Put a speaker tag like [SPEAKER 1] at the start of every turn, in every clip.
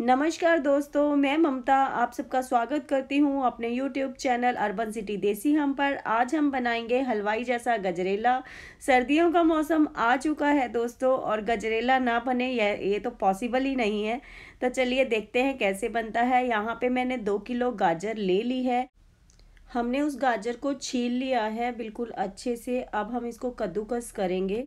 [SPEAKER 1] नमस्कार दोस्तों मैं ममता आप सबका स्वागत करती हूँ अपने यूट्यूब चैनल अर्बन सिटी देसी हम पर आज हम बनाएंगे हलवाई जैसा गजरेला सर्दियों का मौसम आ चुका है दोस्तों और गजरेला ना बने ये ये तो पॉसिबल ही नहीं है तो चलिए देखते हैं कैसे बनता है यहाँ पे मैंने दो किलो गाजर ले ली है हमने उस गाजर को छील लिया है बिल्कुल अच्छे से अब हम इसको कद्दूकस करेंगे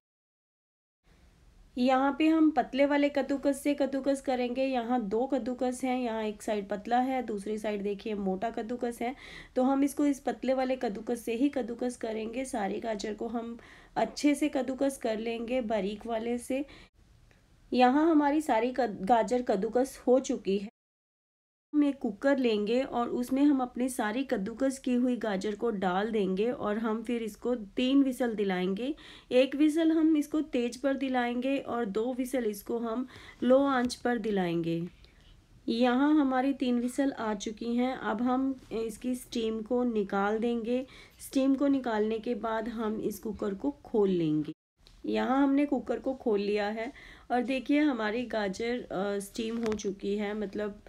[SPEAKER 1] यहाँ पे हम पतले वाले कद्दूकस से कद्दूकस करेंगे यहाँ दो कद्दूकस हैं यहाँ एक साइड पतला है दूसरी साइड देखिए मोटा कद्दूकस है तो हम इसको इस पतले वाले कद्दूकस से ही कद्दूकस करेंगे सारे गाजर को हम अच्छे से कद्दूकस कर लेंगे बारीक वाले से यहाँ हमारी सारी गाजर कद्दूकस हो चुकी है हम एक कुकर लेंगे और उसमें हम अपने सारी कद्दूकस की हुई गाजर को डाल देंगे और हम फिर इसको तीन विसल दिलाएंगे एक विसल हम इसको तेज पर दिलाएंगे और दो विसल इसको हम लो आंच पर दिलाएंगे यहाँ हमारी तीन विसल आ चुकी हैं अब हम इसकी स्टीम को निकाल देंगे स्टीम को निकालने के बाद हम इस कुकर को खोल लेंगे यहाँ हमने कुकर को खोल लिया है और देखिए हमारी गाजर स्टीम हो चुकी है मतलब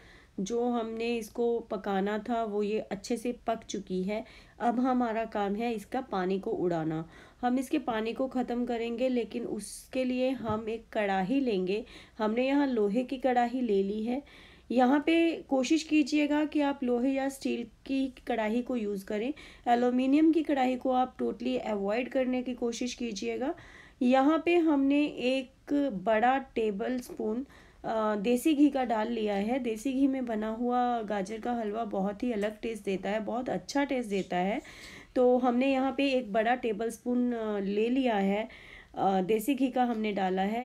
[SPEAKER 1] जो हमने इसको पकाना था वो ये अच्छे से पक चुकी है अब हमारा काम है इसका पानी को उड़ाना हम इसके पानी को ख़त्म करेंगे लेकिन उसके लिए हम एक कढ़ाही लेंगे हमने यहाँ लोहे की कढ़ाही ले ली है यहाँ पे कोशिश कीजिएगा कि आप लोहे या स्टील की कढ़ाई को यूज़ करें एलुमिनियम की कढ़ाई को आप टोटली अवॉइड करने की कोशिश कीजिएगा यहाँ पे हमने एक बड़ा टेबल स्पून देसी घी का डाल लिया है देसी घी में बना हुआ गाजर का हलवा बहुत ही अलग टेस्ट देता है बहुत अच्छा टेस्ट देता है तो हमने यहाँ पे एक बड़ा टेबल स्पून ले लिया है देसी घी का हमने डाला है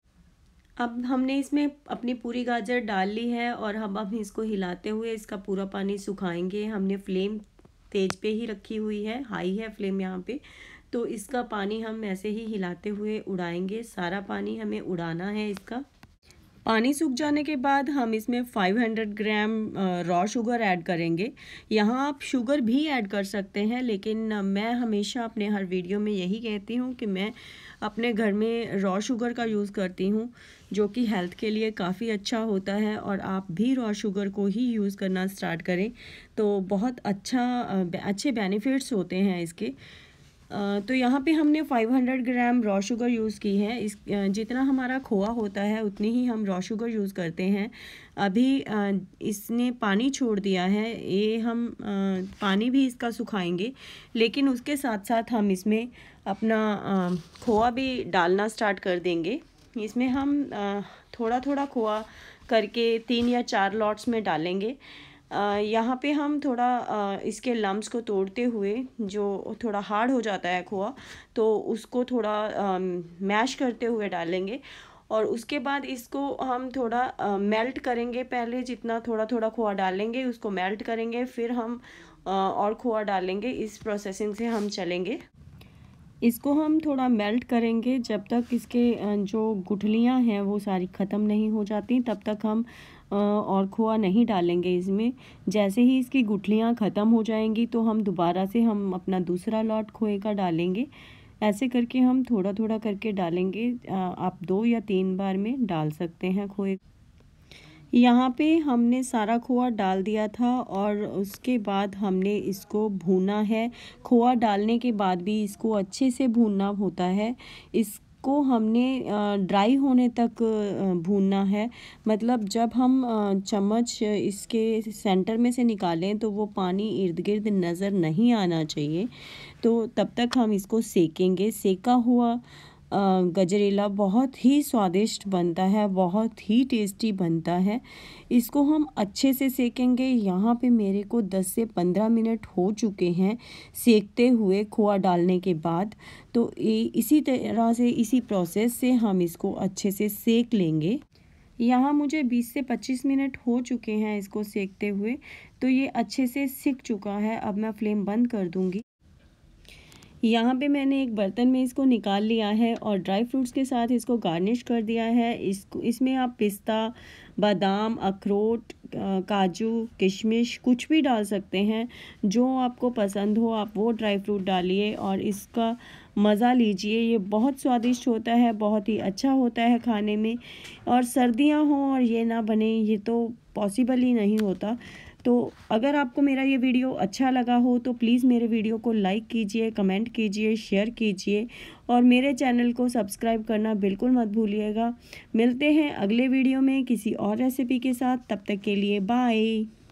[SPEAKER 1] अब हमने इसमें अपनी पूरी गाजर डाल ली है और हम अब इसको हिलाते हुए इसका पूरा पानी सुखाएंगे हमने फ्लेम तेज पे ही रखी हुई है हाई है फ्लेम यहाँ पे तो इसका पानी हम ऐसे ही हिलाते हुए उड़ाएंगे सारा पानी हमें उड़ाना है इसका पानी सूख जाने के बाद हम इसमें 500 ग्राम रॉ शुगर ऐड करेंगे यहाँ आप शुगर भी ऐड कर सकते हैं लेकिन मैं हमेशा अपने हर वीडियो में यही कहती हूँ कि मैं अपने घर में रॉ शुगर का यूज़ करती हूँ जो कि हेल्थ के लिए काफ़ी अच्छा होता है और आप भी रॉ शुगर को ही यूज़ करना स्टार्ट करें तो बहुत अच्छा अच्छे बेनिफिट्स होते हैं इसके तो यहाँ पे हमने 500 ग्राम रॉ शुगर यूज़ की है इस जितना हमारा खोआ होता है उतनी ही हम रॉ शुगर यूज़ करते हैं अभी इसने पानी छोड़ दिया है ये हम पानी भी इसका सुखाएंगे लेकिन उसके साथ साथ हम इसमें अपना खोआ भी डालना स्टार्ट कर देंगे इसमें हम थोड़ा थोड़ा खोआ करके तीन या चार लॉट्स में डालेंगे यहाँ पे हम थोड़ा इसके लम्स को तोड़ते हुए जो थोड़ा हार्ड हो जाता है खोआ तो उसको थोड़ा मैश करते हुए डालेंगे और उसके बाद इसको हम थोड़ा आ, मेल्ट करेंगे पहले जितना थोड़ा थोड़ा खोआ डालेंगे उसको मेल्ट करेंगे फिर हम आ, और खोआ डालेंगे इस प्रोसेसिंग से हम चलेंगे इसको हम थोड़ा मेल्ट करेंगे जब तक इसके जो गुठलियाँ हैं वो सारी ख़त्म नहीं हो जाती तब तक हम और खोआ नहीं डालेंगे इसमें जैसे ही इसकी गुठलियाँ ख़त्म हो जाएंगी तो हम दोबारा से हम अपना दूसरा लॉट खोए का डालेंगे ऐसे करके हम थोड़ा थोड़ा करके डालेंगे आप दो या तीन बार में डाल सकते हैं खोए यहाँ पे हमने सारा खोआ डाल दिया था और उसके बाद हमने इसको भूना है खोआ डालने के बाद भी इसको अच्छे से भूनना होता है इस को हमने ड्राई होने तक भूनना है मतलब जब हम चम्मच इसके सेंटर में से निकालें तो वो पानी इर्द गिर्द नज़र नहीं आना चाहिए तो तब तक हम इसको सेकेंगे सेका हुआ गजरेला बहुत ही स्वादिष्ट बनता है बहुत ही टेस्टी बनता है इसको हम अच्छे से सेकेंगे यहाँ पे मेरे को 10 से 15 मिनट हो चुके हैं सेकते हुए खोआ डालने के बाद तो इसी तरह से इसी प्रोसेस से हम इसको अच्छे से सेक लेंगे यहाँ मुझे 20 से 25 मिनट हो चुके हैं इसको सेकते हुए तो ये अच्छे से सिक चुका है अब मैं फ्लेम बंद कर दूँगी यहाँ पे मैंने एक बर्तन में इसको निकाल लिया है और ड्राई फ्रूट्स के साथ इसको गार्निश कर दिया है इसको इसमें आप पिस्ता बादाम अखरोट काजू किशमिश कुछ भी डाल सकते हैं जो आपको पसंद हो आप वो ड्राई फ्रूट डालिए और इसका मज़ा लीजिए ये बहुत स्वादिष्ट होता है बहुत ही अच्छा होता है खाने में और सर्दियाँ हों और ये ना बने ये तो पॉसिबल ही नहीं होता तो अगर आपको मेरा ये वीडियो अच्छा लगा हो तो प्लीज़ मेरे वीडियो को लाइक कीजिए कमेंट कीजिए शेयर कीजिए और मेरे चैनल को सब्सक्राइब करना बिल्कुल मत भूलिएगा मिलते हैं अगले वीडियो में किसी और रेसिपी के साथ तब तक के लिए बाय